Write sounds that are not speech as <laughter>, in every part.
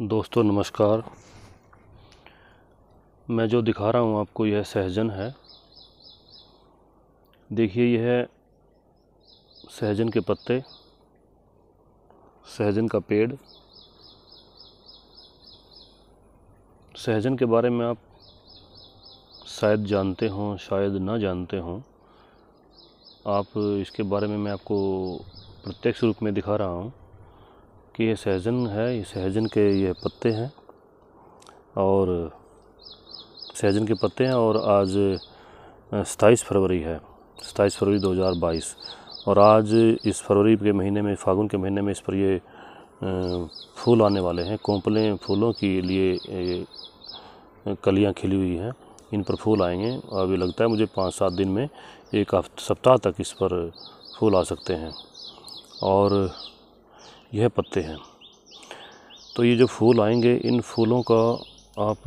दोस्तों नमस्कार मैं जो दिखा रहा हूँ आपको यह सहजन है देखिए यह सहजन के पत्ते सहजन का पेड़ सहजन के बारे में आप शायद जानते हों शायद ना जानते हों आप इसके बारे में मैं आपको प्रत्यक्ष रूप में दिखा रहा हूँ कि ये सहजन है ये सहजन के ये पत्ते हैं और सहजन के पत्ते हैं और आज सताईस फरवरी है सताईस फरवरी 2022 और आज इस फरवरी के महीने में फागुन के महीने में इस पर ये फूल आने वाले हैं कोंपले फूलों के लिए कलियां खिली हुई हैं इन पर फूल आएंगे और अभी लगता है मुझे पाँच सात दिन में एक सप्ताह तक इस पर फूल आ सकते हैं और यह पत्ते हैं तो ये जो फूल आएंगे इन फूलों का आप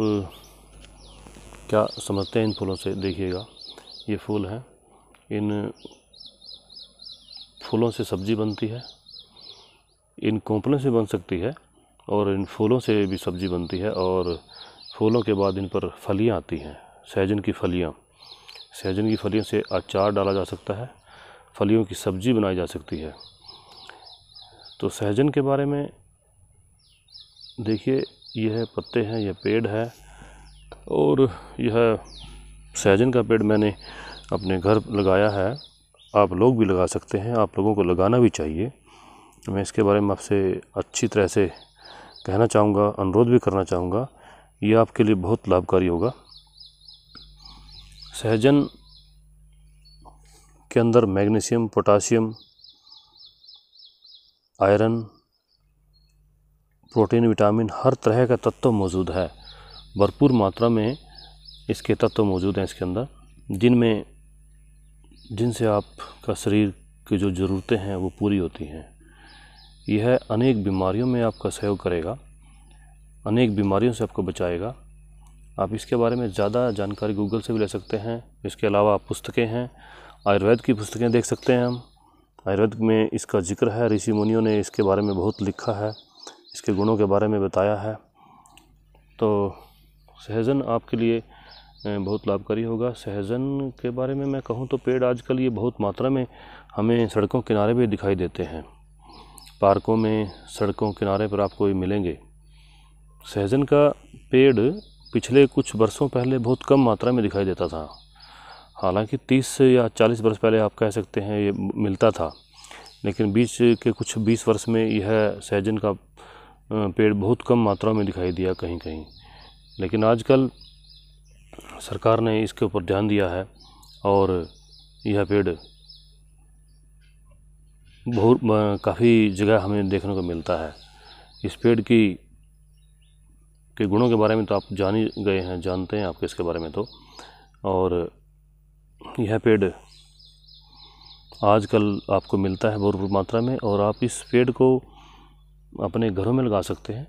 क्या समझते हैं इन फूलों से देखिएगा ये फूल हैं इन फूलों से सब्ज़ी बनती है इन कोंपलों से बन सकती है और इन फूलों से भी सब्ज़ी बनती है और फूलों के बाद इन पर फलियाँ आती हैं सहजन की फलियाँ सहजन की फलियों से अचार डाला जा सकता है फलियों की सब्ज़ी बनाई जा सकती है तो सहजन के बारे में देखिए यह पत्ते हैं यह पेड़ है और यह सहजन का पेड़ मैंने अपने घर लगाया है आप लोग भी लगा सकते हैं आप लोगों को लगाना भी चाहिए मैं इसके बारे में आपसे अच्छी तरह से कहना चाहूँगा अनुरोध भी करना चाहूँगा ये आपके लिए बहुत लाभकारी होगा सहजन के अंदर magnesium potassium iron protein vitamin हर तरह का तत्व मौजूद है भरपूर मात्रा में इसके तत्व मौजूद हैं इसके अंदर जिनमें जिनसे आपका शरीर की जो ज़रूरतें हैं वो पूरी होती हैं यह अनेक बीमारियों में आपका सहयोग करेगा अनेक बीमारियों से आपको बचाएगा आप इसके बारे में ज़्यादा जानकारी गूगल से भी ले सकते हैं इसके अलावा आप पुस्तकें हैं आयुर्वेद की पुस्तकें देख सकते हैं हम आयुर्वेद में इसका जिक्र है ऋषि मुनियों ने इसके बारे में बहुत लिखा है इसके गुणों के बारे में बताया है तो सहजन आपके लिए बहुत लाभकारी होगा सहजन के बारे में मैं कहूँ तो पेड़ आजकल ये बहुत मात्रा में हमें सड़कों किनारे भी दिखाई देते हैं पार्कों में सड़कों किनारे पर आपको ये मिलेंगे सहजन का पेड़ पिछले कुछ वर्षों पहले बहुत कम मात्रा में दिखाई देता था हालांकि 30 या 40 वर्ष पहले आप कह सकते हैं ये मिलता था लेकिन बीच के कुछ 20 वर्ष में यह सहजन का पेड़ बहुत कम मात्रा में दिखाई दिया कहीं कहीं लेकिन आजकल सरकार ने इसके ऊपर ध्यान दिया है और यह पेड़ बहुत काफ़ी जगह हमें देखने को मिलता है इस पेड़ की के गुणों के बारे में तो आप जान ही गए हैं जानते हैं आपके इसके बारे में तो और यह पेड़ आजकल आपको मिलता है भरपूर मात्रा में और आप इस पेड़ को अपने घरों में लगा सकते हैं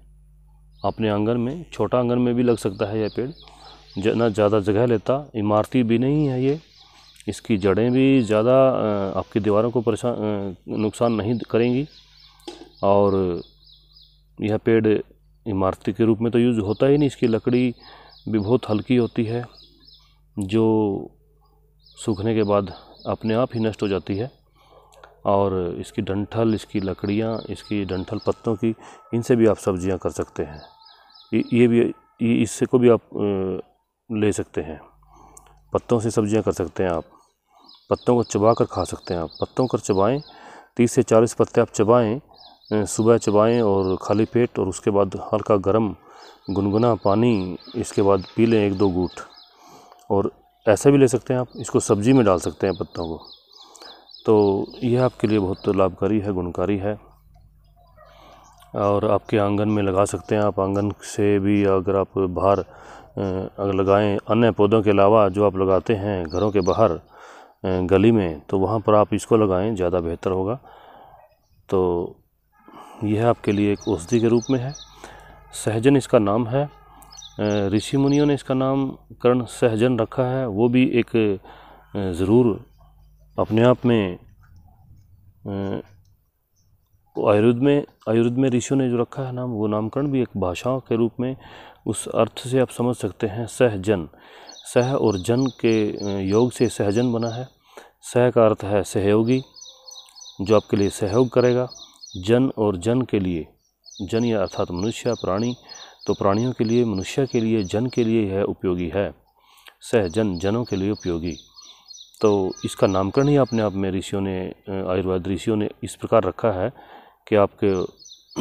अपने आंगन में छोटा आंगन में भी लग सकता है यह पेड़ ना ज़्यादा जगह लेता इमारती भी नहीं है ये इसकी जड़ें भी ज़्यादा आपकी दीवारों को परेशान नुकसान नहीं करेंगी और यह पेड़ इमारती के रूप में तो यूज़ होता ही नहीं इसकी लकड़ी भी बहुत हल्की होती है जो सूखने के बाद अपने आप ही नष्ट हो जाती है और इसकी डंठल इसकी लकड़ियाँ इसकी डंठल पत्तों की इनसे भी आप सब्जियाँ कर सकते हैं ये भी ये इससे को भी आप ले सकते हैं पत्तों से सब्जियां कर सकते हैं आप पत्तों को चबा कर खा सकते हैं आप पत्तों कर चबाएं तीस से चालीस पत्ते आप चबाएं सुबह चबाएं और खाली पेट और उसके बाद हल्का गर्म गुनगुना पानी इसके बाद पी लें एक दो घूट और ऐसा भी ले सकते हैं आप इसको सब्ज़ी में डाल सकते हैं पत्तों को तो यह आपके लिए बहुत लाभकारी है गुणकारी है और आपके आंगन में लगा सकते हैं आप आंगन से भी अगर आप बाहर अगर लगाएं अन्य पौधों के अलावा जो आप लगाते हैं घरों के बाहर गली में तो वहाँ पर आप इसको लगाएं ज़्यादा बेहतर होगा तो यह आपके लिए एक औषधि के रूप में है सहजन इसका नाम है ऋषि मुनियों ने इसका नाम कर्ण सहजन रखा है वो भी एक ज़रूर अपने आप में आयुर्वेद में आयुर्वेद में ऋषियों ने जो रखा है नाम वो नामकरण भी एक भाषाओं के रूप में उस अर्थ से आप समझ सकते हैं सहजन सह और जन के योग से सहजन बना है सह का अर्थ है सहयोगी जो आपके लिए सहयोग करेगा जन और जन के लिए जन या अर्थात मनुष्य प्राणी तो प्राणियों के लिए मनुष्य के लिए जन के लिए यह उपयोगी है सहजन जनों के लिए उपयोगी तो इसका नामकरण ही अपने आप में ऋषियों ने आयुर्वेद ऋषियों ने इस प्रकार रखा है कि आपके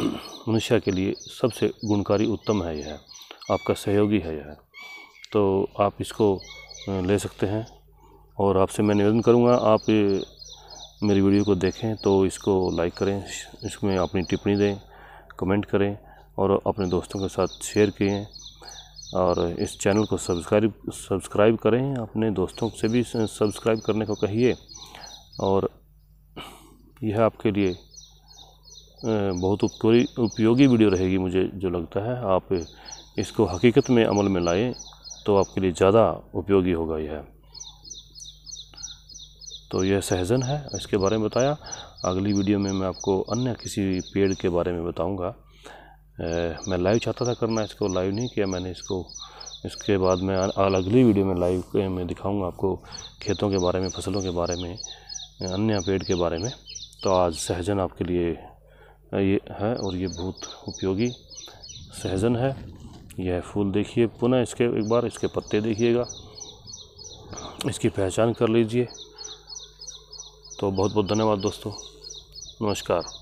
<clears throat> मनुष्य के लिए सबसे गुणकारी उत्तम है यह आपका सहयोगी है यह तो आप इसको ले सकते हैं और आपसे मैं निवेदन करूँगा आप मेरी वीडियो को देखें तो इसको लाइक करें इसमें अपनी टिप्पणी दें कमेंट करें और अपने दोस्तों के साथ शेयर किए हैं और इस चैनल को सब्सक्राइब सब्सक्राइब करें अपने दोस्तों से भी सब्सक्राइब करने को कहिए और यह आपके लिए बहुत उपयोगी उपयोगी वीडियो रहेगी मुझे जो लगता है आप इसको हकीकत में अमल में लाएं तो आपके लिए ज़्यादा उपयोगी होगा यह तो यह सहजन है इसके बारे में बताया अगली वीडियो में मैं आपको अन्य किसी पेड़ के बारे में बताऊंगा मैं लाइव चाहता था करना इसको लाइव नहीं किया मैंने इसको इसके बाद मैं अगली वीडियो में लाइव में दिखाऊंगा आपको खेतों के बारे में फसलों के बारे में अन्य पेड़ के बारे में तो आज सहजन आपके लिए ये है और ये बहुत उपयोगी सहजन है यह फूल देखिए पुनः इसके एक बार इसके पत्ते देखिएगा इसकी पहचान कर लीजिए तो बहुत बहुत धन्यवाद दोस्तों नमस्कार